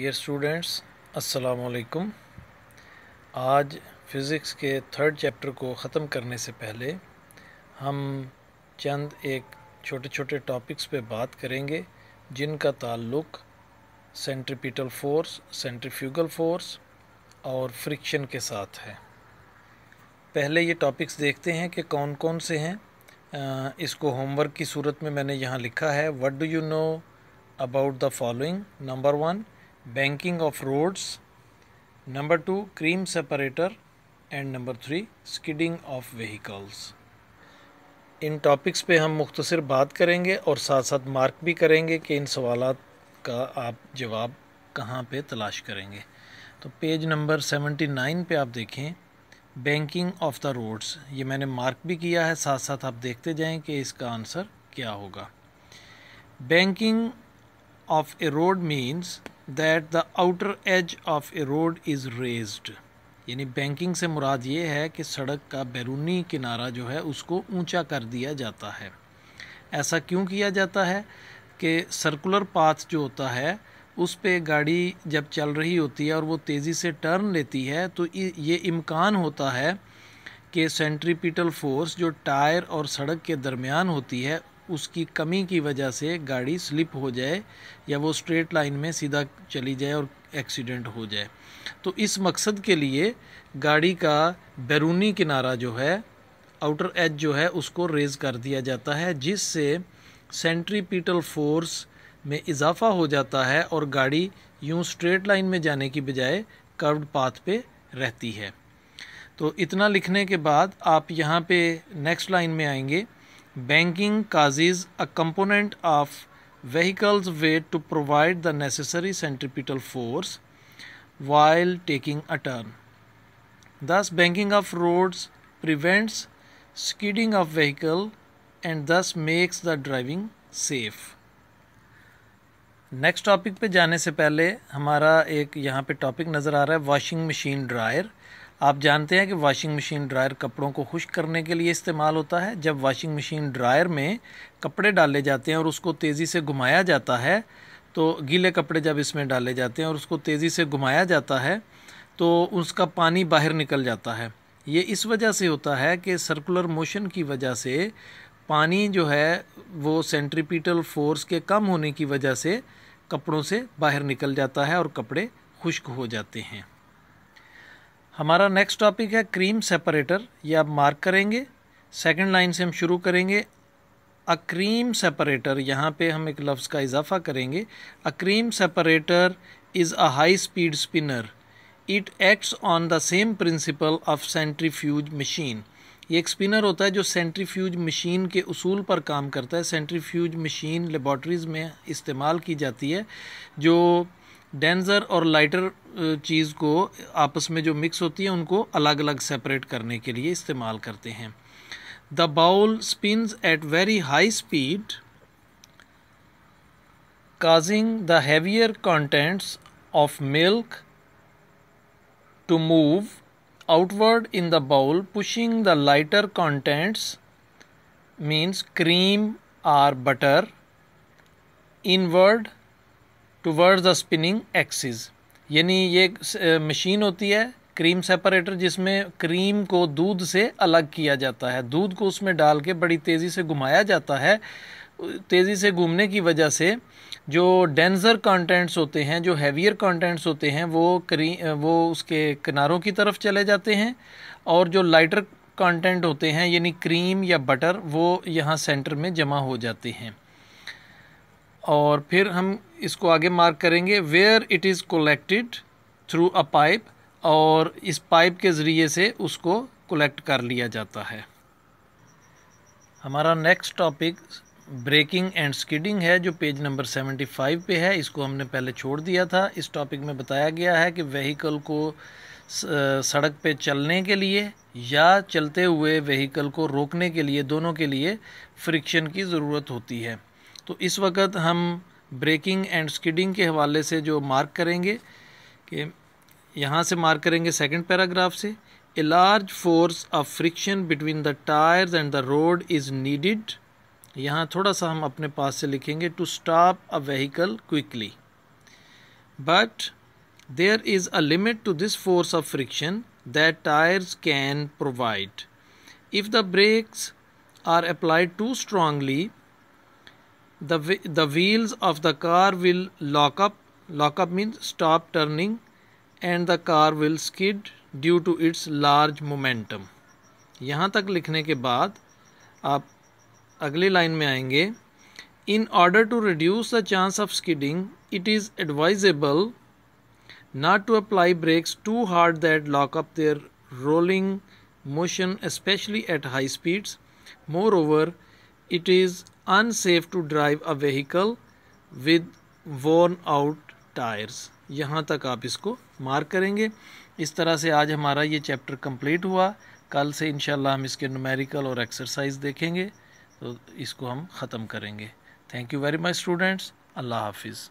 Dear students अस्सलाम वालेकुम आज फिज़िक्स के थर्ड चैप्टर को ख़त्म करने से पहले हम चंद एक छोटे छोटे टॉपिक्स पे बात करेंगे जिनका ताल्लुक सेंट्रिपिटल फोर्स सेंट्रीफ्यूगल फोर्स और फ्रिक्शन के साथ है पहले ये टॉपिक्स देखते हैं कि कौन कौन से हैं इसको होमवर्क की सूरत में मैंने यहाँ लिखा है what do you know about the following number one banking of roads number 2 cream separator and number three skidding of vehicles इन टॉपिक्स पे हम मुख्तसर बात करेंगे और साथ साथ मार्क भी करेंगे कि इन सवाल का आप जवाब कहाँ पे तलाश करेंगे तो पेज नंबर सेवेंटी नाइन पर आप देखें बैंकिंग ऑफ द रोड्स ये मैंने मार्क भी किया है साथ साथ आप देखते जाएं कि इसका आंसर क्या होगा banking of a road means that the outer edge of a road is raised यानी बैंकिंग से मुराद ये है कि सड़क का बैरूनी किनारा जो है उसको ऊंचा कर दिया जाता है ऐसा क्यों किया जाता है कि सर्कुलर पाथ जो होता है उस पर गाड़ी जब चल रही होती है और वो तेज़ी से टर्न लेती है तो ये इम्कान होता है कि सेंट्रीपिटल फोर्स जो टायर और सड़क के दरमियान होती है उसकी कमी की वजह से गाड़ी स्लिप हो जाए या वो स्ट्रेट लाइन में सीधा चली जाए और एक्सीडेंट हो जाए तो इस मकसद के लिए गाड़ी का बैरूनी किनारा जो है आउटर एज जो है उसको रेज़ कर दिया जाता है जिससे पीटल फोर्स में इजाफा हो जाता है और गाड़ी यूँ स्ट्रेट लाइन में जाने की बजाय कर्व्ड पाथ पे रहती है तो इतना लिखने के बाद आप यहाँ पे नेक्स्ट लाइन में आएंगे Banking causes a component of vehicle's weight to provide the necessary centripetal force while taking a turn. Thus, banking of roads prevents skidding of vehicle and thus makes the driving safe. Next topic पे जाने से पहले हमारा एक यहाँ पे topic नज़र आ रहा है वॉशिंग मशीन ड्रायर आप जानते हैं कि वॉशिंग मशीन ड्रायर कपड़ों को खुश करने के लिए इस्तेमाल होता है जब वॉशिंग मशीन ड्रायर में कपड़े डाले जाते हैं और उसको तेज़ी से घुमाया जाता है तो गीले कपड़े जब इसमें डाले जाते हैं और उसको तेज़ी से घुमाया जाता है तो उसका पानी बाहर निकल जाता है ये इस वजह से होता है कि सर्कुलर मोशन की वजह से पानी जो है वो सेंट्रीपीटल फोर्स के कम होने की वजह से कपड़ों से बाहर निकल जाता है और कपड़े खुश्क हो जाते हैं हमारा नेक्स्ट टॉपिक है क्रीम सेपरेटर ये आप मार्क करेंगे सेकंड लाइन से हम शुरू करेंगे अ क्रीम सेपरेटर यहाँ पे हम एक लफ्ज़ का इजाफा करेंगे a cream separator is a high speed spinner it acts on the same principle of centrifuge machine ये एक स्पिनर होता है जो सेंट्रीफ्यूज मशीन के असूल पर काम करता है सेंट्रीफ्यूज मशीन लेबॉर्टरीज़ में इस्तेमाल की जाती है जो डेंजर और लाइटर चीज़ को आपस में जो मिक्स होती है उनको अलग अलग सेपरेट करने के लिए इस्तेमाल करते हैं the bowl spins at very high speed causing the heavier contents of milk to move outward in the bowl pushing the lighter contents means cream or butter inward towards the spinning axis यानी ये machine होती है cream separator जिसमें cream को दूध से अलग किया जाता है दूध को उसमें डाल के बड़ी तेज़ी से घुमाया जाता है तेज़ी से घूमने की वजह से जो डेंजर कंटेंट्स होते हैं जो हैवियर कंटेंट्स होते हैं वो करी वो उसके किनारों की तरफ चले जाते हैं और जो लाइटर कंटेंट होते हैं यानी क्रीम या बटर वो यहाँ सेंटर में जमा हो जाते हैं और फिर हम इसको आगे मार्क करेंगे where it is collected through a pipe और इस पाइप के ज़रिए से उसको कलेक्ट कर लिया जाता है हमारा next topic braking and skidding है जो पेज नंबर सेवेंटी फाइव पे है इसको हमने पहले छोड़ दिया था इस टॉपिक में बताया गया है कि वहीकल को सड़क पे चलने के लिए या चलते हुए वहीकल को रोकने के लिए दोनों के लिए फ्रिक्शन की ज़रूरत होती है तो इस वक्त हम ब्रेकिंग एंड स्किडिंग के हवाले से जो मार्क करेंगे कि यहाँ से मार्क करेंगे सेकंड पैराग्राफ से a large force of friction between the tyres and the road is needed यहाँ थोड़ा सा हम अपने पास से लिखेंगे to stop a vehicle quickly but there is a limit to this force of friction that tyres can provide if the brakes are applied too strongly the the wheels of the car will lock up lock up means stop turning and the car will skid due to its large momentum यहाँ तक लिखने के बाद आप अगली line में आएंगे In order to reduce the chance of skidding, it is advisable not to apply brakes too hard that lock up their rolling motion especially at high speeds moreover it is unsafe to drive a vehicle with worn out tyres यहाँ तक आप इसको mark करेंगे इस तरह से आज हमारा ये चैप्टर कम्प्लीट हुआ कल से इंशाल्लाह हम इसके नुमेरिकल और एक्सरसाइज देखेंगे तो इसको हम ख़त्म करेंगे thank you very much students अल्लाह हाफिज़